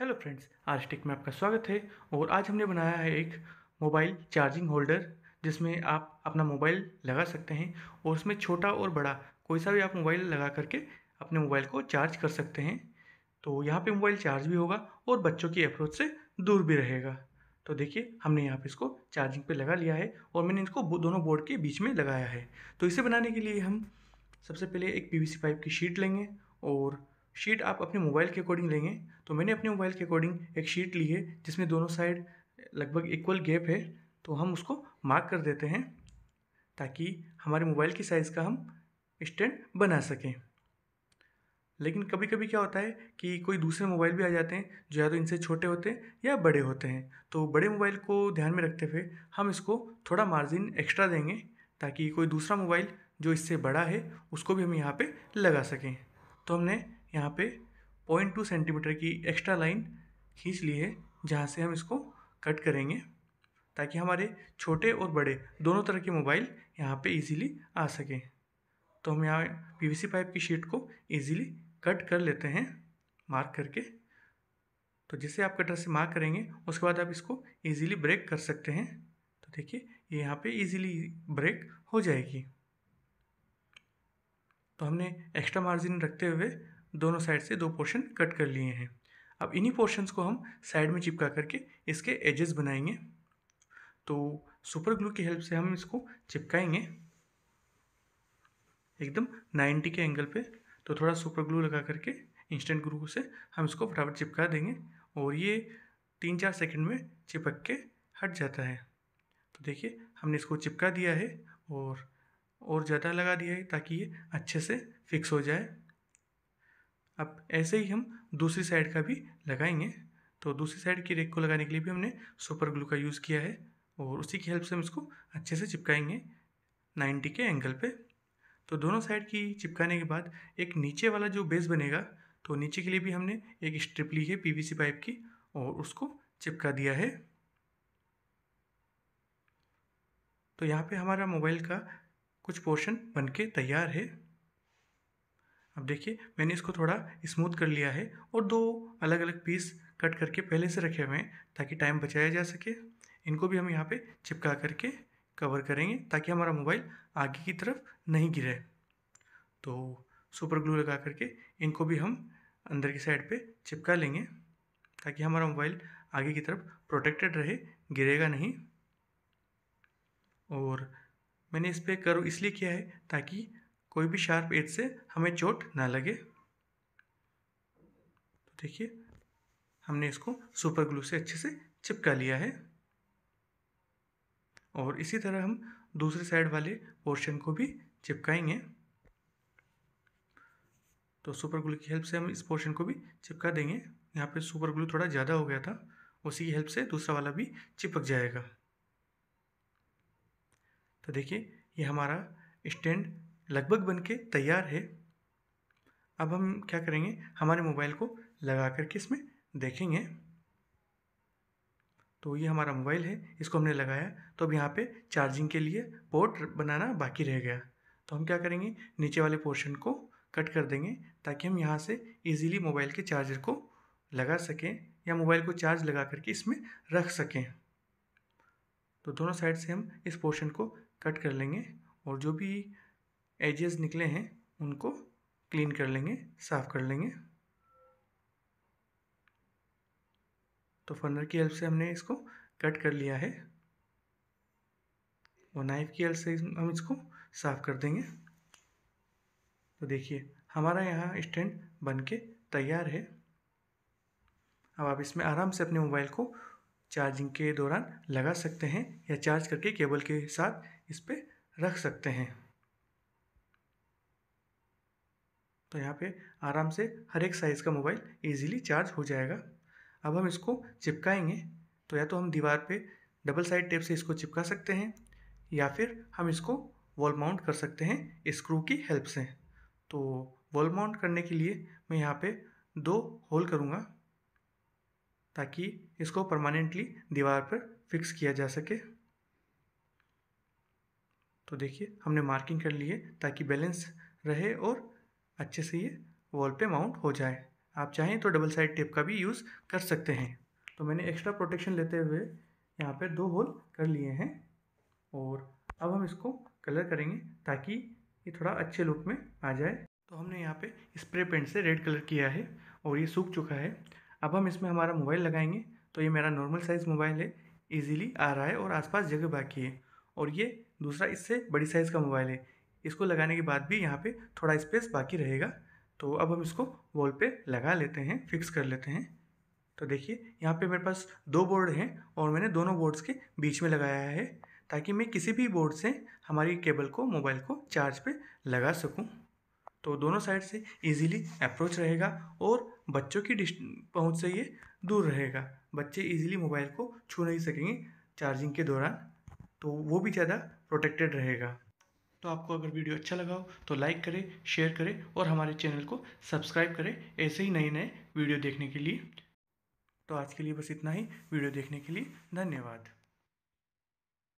hello friends आज टिक में आपका स्वागत है और आज हमने बनाया है एक मोबाइल चार्जिंग होल्डर जिसमें आप अपना मोबाइल लगा सकते हैं और उसमें छोटा और बड़ा कोई सा भी आप मोबाइल लगा करके अपने मोबाइल को चार्ज कर सकते हैं तो यहाँ पे मोबाइल चार्ज भी होगा और बच्चों की अप्रोच से दूर भी रहेगा तो देखिए हमने यहाँ पर इसको चार्जिंग पर लगा लिया है और मैंने इसको दोनों बोर्ड के बीच में लगाया है तो इसे बनाने के लिए हम सबसे पहले एक पी पाइप की शीट लेंगे और शीट आप अपने मोबाइल के अकॉर्डिंग लेंगे तो मैंने अपने मोबाइल के अकॉर्डिंग एक शीट ली है जिसमें दोनों साइड लगभग इक्वल गैप है तो हम उसको मार्क कर देते हैं ताकि हमारे मोबाइल की साइज़ का हम स्टैंड बना सकें लेकिन कभी कभी क्या होता है कि कोई दूसरे मोबाइल भी आ जाते हैं जो या तो इनसे छोटे होते हैं या बड़े होते हैं तो बड़े मोबाइल को ध्यान में रखते हुए हम इसको थोड़ा मार्जिन एक्स्ट्रा देंगे ताकि कोई दूसरा मोबाइल जो इससे बड़ा है उसको भी हम यहाँ पे लगा सकें तो हमने यहाँ पे पॉइंट टू सेंटीमीटर की एक्स्ट्रा लाइन खींच ली है जहाँ से हम इसको कट करेंगे ताकि हमारे छोटे और बड़े दोनों तरह के मोबाइल यहाँ पे इजीली आ सकें तो हम यहाँ पीवीसी पाइप की शीट को इजीली कट कर लेते हैं मार्क करके तो जैसे आप कटर से मार्क करेंगे उसके बाद आप इसको इजीली ब्रेक कर सकते हैं तो देखिए ये यहाँ पे इजीली ब्रेक हो जाएगी तो हमने एक्स्ट्रा मार्जिन रखते हुए दोनों साइड से दो पोर्शन कट कर लिए हैं अब इन्हीं पोर्शंस को हम साइड में चिपका करके इसके एजेस बनाएंगे तो सुपर ग्लू की हेल्प से हम इसको चिपकाएंगे एकदम 90 के एंगल पे तो थोड़ा सुपर ग्लू लगा करके इंस्टेंट ग्लू से हम इसको फटाफट चिपका देंगे और ये तीन चार सेकंड में चिपक के हट जाता है तो देखिए हमने इसको चिपका दिया है और और ज़्यादा लगा दिया है ताकि ये अच्छे से फिक्स हो जाए अब ऐसे ही हम दूसरी साइड का भी लगाएंगे तो दूसरी साइड की रेक को लगाने के लिए भी हमने सुपर ग्लू का यूज़ किया है और उसी की हेल्प से हम इसको अच्छे से चिपकाएंगे 90 के एंगल पे तो दोनों साइड की चिपकाने के बाद एक नीचे वाला जो बेस बनेगा तो नीचे के लिए भी हमने एक स्ट्रिप ली है पी पाइप की और उसको चिपका दिया है तो यहाँ पर हमारा मोबाइल का कुछ पोर्शन बनके तैयार है अब देखिए मैंने इसको थोड़ा स्मूथ कर लिया है और दो अलग अलग पीस कट करके पहले से रखे हुए हैं ताकि टाइम बचाया जा सके इनको भी हम यहाँ पे चिपका करके कवर करेंगे ताकि हमारा मोबाइल आगे की तरफ नहीं गिरे तो सुपर ग्लू लगा करके इनको भी हम अंदर की साइड पे चिपका लेंगे ताकि हमारा मोबाइल आगे की तरफ प्रोटेक्टेड रहे गिरेगा नहीं और मैंने इस पर कर्व इसलिए किया है ताकि कोई भी शार्प एज से हमें चोट ना लगे तो देखिए हमने इसको सुपर ग्लू से अच्छे से चिपका लिया है और इसी तरह हम दूसरे साइड वाले पोर्शन को भी चिपकाएंगे तो सुपर ग्लू की हेल्प से हम इस पोर्शन को भी चिपका देंगे यहाँ पे सुपर ग्लू थोड़ा ज़्यादा हो गया था उसी की हेल्प से दूसरा वाला भी चिपक जाएगा तो देखिए ये हमारा स्टैंड लगभग बन के तैयार है अब हम क्या करेंगे हमारे मोबाइल को लगा करके इसमें देखेंगे तो ये हमारा मोबाइल है इसको हमने लगाया तो अब यहाँ पे चार्जिंग के लिए पोर्ट बनाना बाकी रह गया तो हम क्या करेंगे नीचे वाले पोर्शन को कट कर देंगे ताकि हम यहाँ से इजीली मोबाइल के चार्जर को लगा सकें या मोबाइल को चार्ज लगा करके इसमें रख सकें तो दोनों साइड से हम इस पोर्शन को कट कर लेंगे और जो भी एजेस निकले हैं उनको क्लीन कर लेंगे साफ़ कर लेंगे तो फनर की हेल्प से हमने इसको कट कर लिया है और नाइफ की हेल्प से हम इसको साफ़ कर देंगे तो देखिए हमारा यहाँ स्टैंड बन के तैयार है अब आप इसमें आराम से अपने मोबाइल को चार्जिंग के दौरान लगा सकते हैं या चार्ज करके केबल के साथ इस पर रख सकते हैं तो यहाँ पे आराम से हर एक साइज़ का मोबाइल इजीली चार्ज हो जाएगा अब हम इसको चिपकाएंगे तो या तो हम दीवार पे डबल साइड टेप से इसको चिपका सकते हैं या फिर हम इसको वॉल माउंट कर सकते हैं स्क्रू की हेल्प से तो वॉल माउंट करने के लिए मैं यहाँ पे दो होल करूँगा ताकि इसको परमानेंटली दीवार पर फिक्स किया जा सके तो देखिए हमने मार्किंग कर ली है ताकि बैलेंस रहे और अच्छे से ये वॉल पे माउंट हो जाए आप चाहें तो डबल साइड टेप का भी यूज़ कर सकते हैं तो मैंने एक्स्ट्रा प्रोटेक्शन लेते हुए यहाँ पर दो होल कर लिए हैं और अब हम इसको कलर करेंगे ताकि ये थोड़ा अच्छे लुक में आ जाए तो हमने यहाँ पे स्प्रे पेंट से रेड कलर किया है और ये सूख चुका है अब हम इसमें हमारा मोबाइल लगाएंगे तो ये मेरा नॉर्मल साइज़ मोबाइल है इजीली आ रहा है और आसपास जगह बाकी है और ये दूसरा इससे बड़ी साइज़ का मोबाइल है इसको लगाने के बाद भी यहाँ पे थोड़ा स्पेस बाकी रहेगा तो अब हम इसको वॉल पे लगा लेते हैं फिक्स कर लेते हैं तो देखिए यहाँ पे मेरे पास दो बोर्ड हैं और मैंने दोनों बोर्ड्स के बीच में लगाया है ताकि मैं किसी भी बोर्ड से हमारी केबल को मोबाइल को चार्ज पर लगा सकूँ तो दोनों साइड से ईज़िली अप्रोच रहेगा और बच्चों की डिस्ट पहुँच से ये दूर रहेगा बच्चे ईजिली मोबाइल को छू नहीं सकेंगे चार्जिंग के दौरान तो वो भी ज़्यादा प्रोटेक्टेड रहेगा तो आपको अगर वीडियो अच्छा लगा हो तो लाइक करें शेयर करें और हमारे चैनल को सब्सक्राइब करें ऐसे ही नए नए वीडियो देखने के लिए तो आज के लिए बस इतना ही वीडियो देखने के लिए धन्यवाद